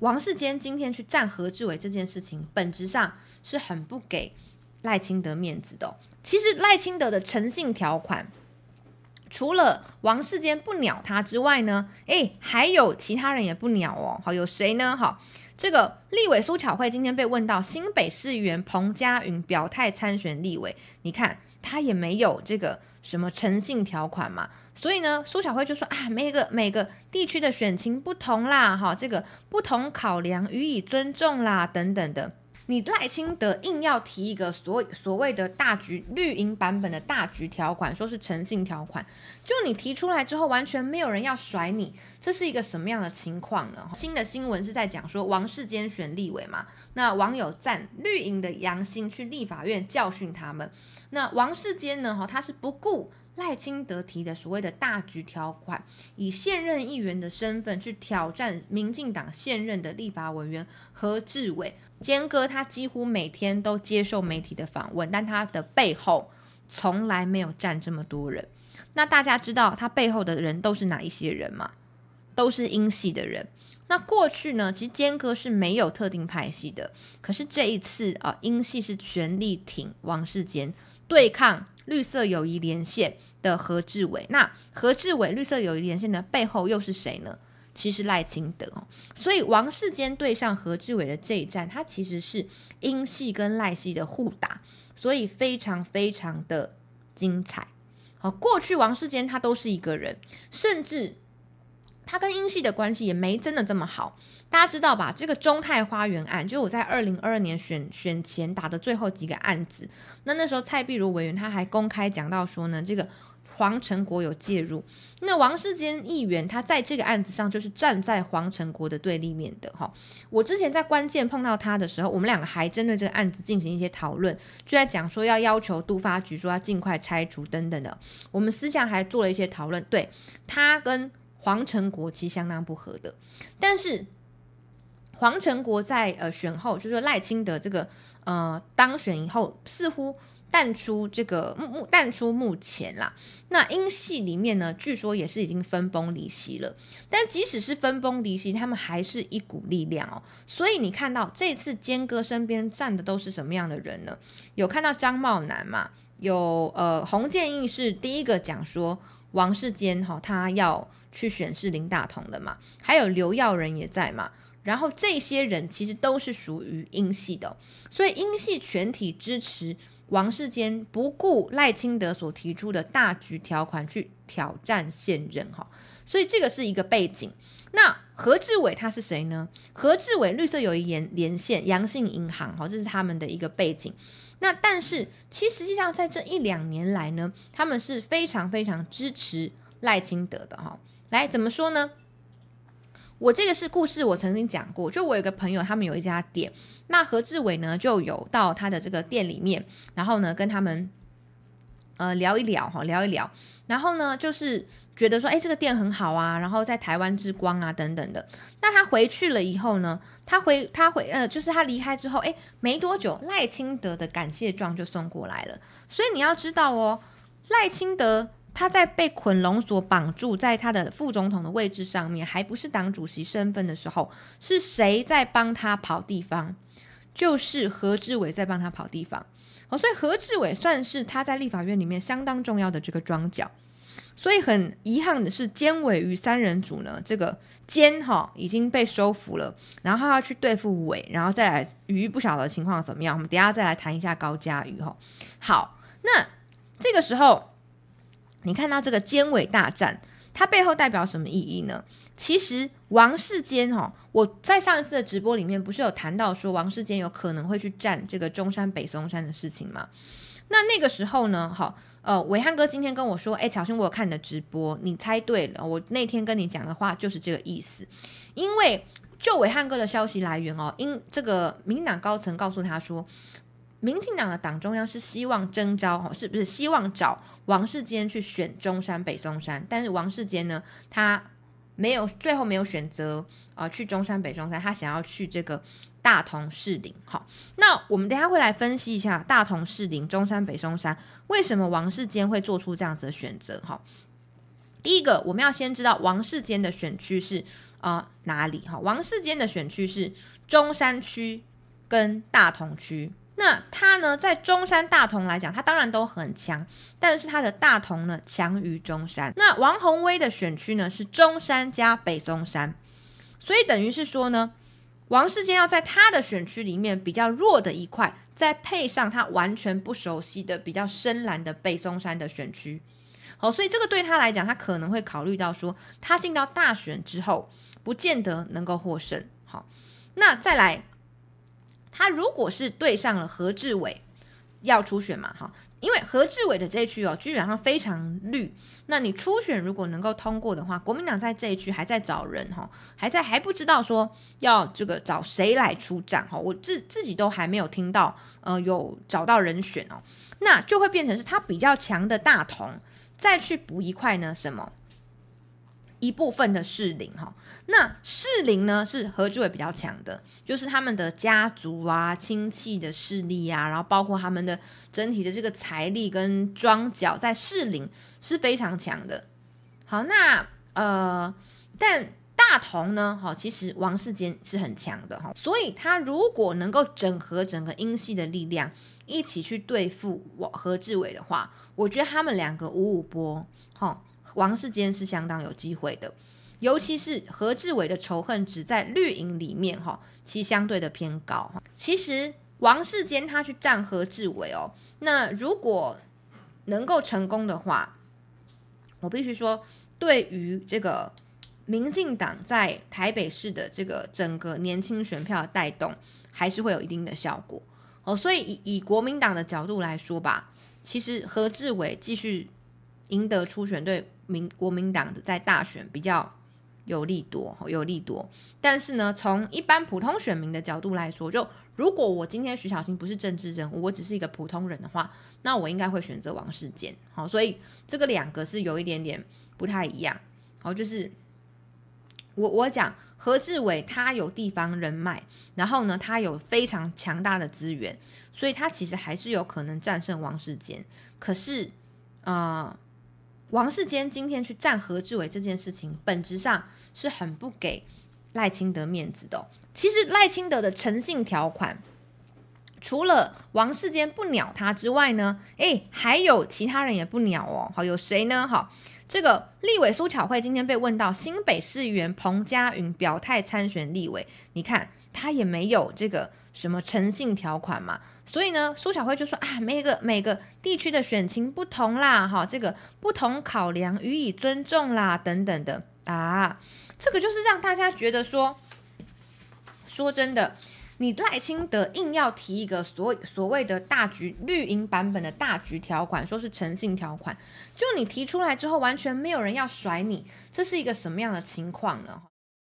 王世坚今天去站何志伟这件事情，本质上是很不给赖清德面子的。其实赖清德的诚信条款。除了王世坚不鸟他之外呢，哎，还有其他人也不鸟哦。好，有谁呢？哈，这个立委苏巧慧今天被问到新北市议员彭佳云表态参选立委，你看他也没有这个什么诚信条款嘛，所以呢，苏巧慧就说啊，每个每个地区的选情不同啦，哈，这个不同考量，予以尊重啦，等等的。你赖清德硬要提一个所所谓的大局绿营版本的大局条款，说是诚信条款，就你提出来之后，完全没有人要甩你，这是一个什么样的情况呢？新的新闻是在讲说王世坚选立委嘛，那网友赞绿营的良心去立法院教训他们，那王世坚呢？哈，他是不顾。赖清德提的所谓的“大局条款”，以现任议员的身份去挑战民进党现任的立法委员何志伟。坚哥他几乎每天都接受媒体的访问，但他的背后从来没有站这么多人。那大家知道他背后的人都是哪一些人吗？都是英系的人。那过去呢，其实坚哥是没有特定派系的。可是这一次啊，英系是全力挺王世坚对抗。绿色友谊连线的何志伟，那何志伟绿色友谊连线的背后又是谁呢？其实赖清德哦，所以王世坚对上何志伟的这一战，他其实是英系跟赖系的互打，所以非常非常的精彩。好，过去王世坚他都是一个人，甚至。他跟英系的关系也没真的这么好，大家知道吧？这个中泰花园案，就我在二零二二年选选前打的最后几个案子。那那时候蔡碧如委员他还公开讲到说呢，这个黄成国有介入。那王世坚议员他在这个案子上就是站在黄成国的对立面的哈。我之前在关键碰到他的时候，我们两个还针对这个案子进行一些讨论，就在讲说要要求杜发局说要尽快拆除等等的。我们私下还做了一些讨论，对他跟。黄成国其实相当不合的，但是黄成国在呃选后，就说赖清德这个呃当选以后，似乎淡出这个目目淡出幕前啦。那英系里面呢，据说也是已经分崩离析了。但即使是分崩离析，他们还是一股力量哦。所以你看到这次坚哥身边站的都是什么样的人呢？有看到张茂南嘛？有呃洪建义是第一个讲说王世坚哈，他要。去选是林大同的嘛，还有刘耀仁也在嘛，然后这些人其实都是属于英系的，所以英系全体支持王世坚，不顾赖清德所提出的大局条款去挑战现任哈，所以这个是一个背景。那何志伟他是谁呢？何志伟绿色友谊连连线，阳性银行哈，这是他们的一个背景。那但是其实实际上在这一两年来呢，他们是非常非常支持赖清德的哈。来，怎么说呢？我这个是故事，我曾经讲过，就我有个朋友，他们有一家店，那何志伟呢就有到他的这个店里面，然后呢跟他们呃聊一聊哈，聊一聊，然后呢就是觉得说，哎，这个店很好啊，然后在台湾之光啊等等的，那他回去了以后呢，他回他回呃，就是他离开之后，哎，没多久，赖清德的感谢状就送过来了，所以你要知道哦，赖清德。他在被捆龙所绑住，在他的副总统的位置上面，还不是党主席身份的时候，是谁在帮他跑地方？就是何志伟在帮他跑地方。哦，所以何志伟算是他在立法院里面相当重要的这个庄脚。所以很遗憾的是，尖尾鱼三人组呢，这个尖哈已经被收服了，然后他要去对付尾，然后再来鱼，不晓得情况怎么样。我们等下再来谈一下高嘉瑜哈。好，那这个时候。你看到这个尖尾大战，它背后代表什么意义呢？其实王世坚哈，我在上一次的直播里面不是有谈到说王世坚有可能会去占这个中山北松山的事情吗？那那个时候呢，哈，呃，伟汉哥今天跟我说，哎，小心我有看你的直播，你猜对了，我那天跟你讲的话就是这个意思，因为就伟汉哥的消息来源哦，因这个民党高层告诉他说。民进党的党中央是希望征召哈，是不是希望找王世坚去选中山北松山？但是王世坚呢，他没有最后没有选择啊，去中山北松山，他想要去这个大同市林。好，那我们等下会来分析一下大同市林、中山北松山为什么王世坚会做出这样子的选择哈。第一个，我们要先知道王世坚的选区是啊哪里哈？王世坚的选区是中山区跟大同区。那他呢，在中山、大同来讲，他当然都很强，但是他的大同呢强于中山。那王宏威的选区呢是中山加北松山，所以等于是说呢，王世坚要在他的选区里面比较弱的一块，再配上他完全不熟悉的比较深蓝的北松山的选区，好，所以这个对他来讲，他可能会考虑到说，他进到大选之后，不见得能够获胜。好，那再来。他如果是对上了何志伟，要初选嘛？哈，因为何志伟的这一区哦，基本上非常绿。那你初选如果能够通过的话，国民党在这一区还在找人哈，还在还不知道说要这个找谁来出战哈。我自自己都还没有听到，呃，有找到人选哦，那就会变成是他比较强的大同，再去补一块呢？什么？一部分的士龄哈，那士龄呢是何志伟比较强的，就是他们的家族啊、亲戚的势力啊，然后包括他们的整体的这个财力跟庄脚，在士龄是非常强的。好，那呃，但大同呢，哈，其实王世坚是很强的哈，所以他如果能够整合整个英系的力量一起去对付我何志伟的话，我觉得他们两个五五波，哈。王世坚是相当有机会的，尤其是何志伟的仇恨值在绿营里面哈，其实相对的偏高哈。其实王世坚他去战何志伟哦，那如果能够成功的话，我必须说，对于这个民进党在台北市的这个整个年轻选票带动，还是会有一定的效果哦。所以以以国民党的角度来说吧，其实何志伟继续。赢得初选对民国民党的在大选比较有利多，有利多。但是呢，从一般普通选民的角度来说，就如果我今天徐小新不是政治人物，我只是一个普通人的话，那我应该会选择王世坚。好，所以这个两个是有一点点不太一样。好，就是我我讲何志伟，他有地方人脉，然后呢，他有非常强大的资源，所以他其实还是有可能战胜王世坚。可是，呃。王世坚今天去站何志伟这件事情，本质上是很不给赖清德面子的。其实赖清德的诚信条款，除了王世坚不鸟他之外呢，诶，还有其他人也不鸟哦。好，有谁呢？好，这个立委苏巧慧今天被问到新北市议员彭佳云表态参选立委，你看。他也没有这个什么诚信条款嘛，所以呢，苏小辉就说啊，每个每个地区的选情不同啦，哈，这个不同考量予以尊重啦，等等的啊，这个就是让大家觉得说，说真的，你赖清德硬要提一个所所谓的“大局绿营版本的大局条款”，说是诚信条款，就你提出来之后，完全没有人要甩你，这是一个什么样的情况呢？